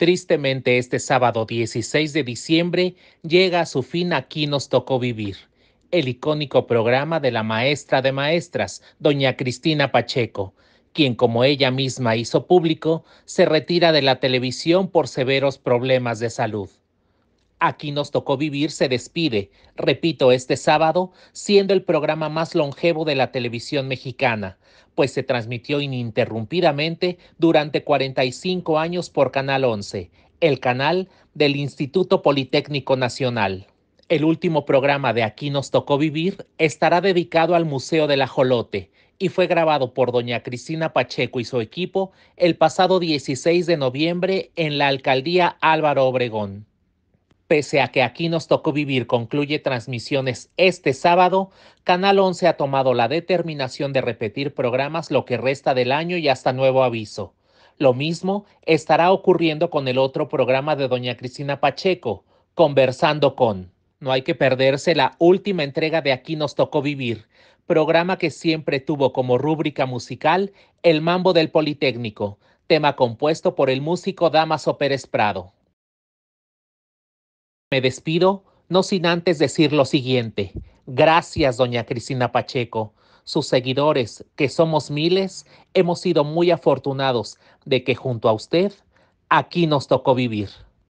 Tristemente, este sábado 16 de diciembre llega a su fin Aquí nos tocó vivir, el icónico programa de la maestra de maestras, doña Cristina Pacheco, quien como ella misma hizo público, se retira de la televisión por severos problemas de salud. Aquí nos tocó vivir se despide, repito, este sábado, siendo el programa más longevo de la televisión mexicana, pues se transmitió ininterrumpidamente durante 45 años por Canal 11, el canal del Instituto Politécnico Nacional. El último programa de Aquí nos tocó vivir estará dedicado al Museo del Ajolote y fue grabado por doña Cristina Pacheco y su equipo el pasado 16 de noviembre en la alcaldía Álvaro Obregón. Pese a que aquí nos tocó vivir, concluye transmisiones este sábado, Canal 11 ha tomado la determinación de repetir programas lo que resta del año y hasta nuevo aviso. Lo mismo estará ocurriendo con el otro programa de doña Cristina Pacheco, Conversando con. No hay que perderse la última entrega de Aquí nos tocó vivir, programa que siempre tuvo como rúbrica musical El Mambo del Politécnico, tema compuesto por el músico Damaso Pérez Prado. Me despido, no sin antes decir lo siguiente. Gracias, doña Cristina Pacheco. Sus seguidores, que somos miles, hemos sido muy afortunados de que junto a usted aquí nos tocó vivir.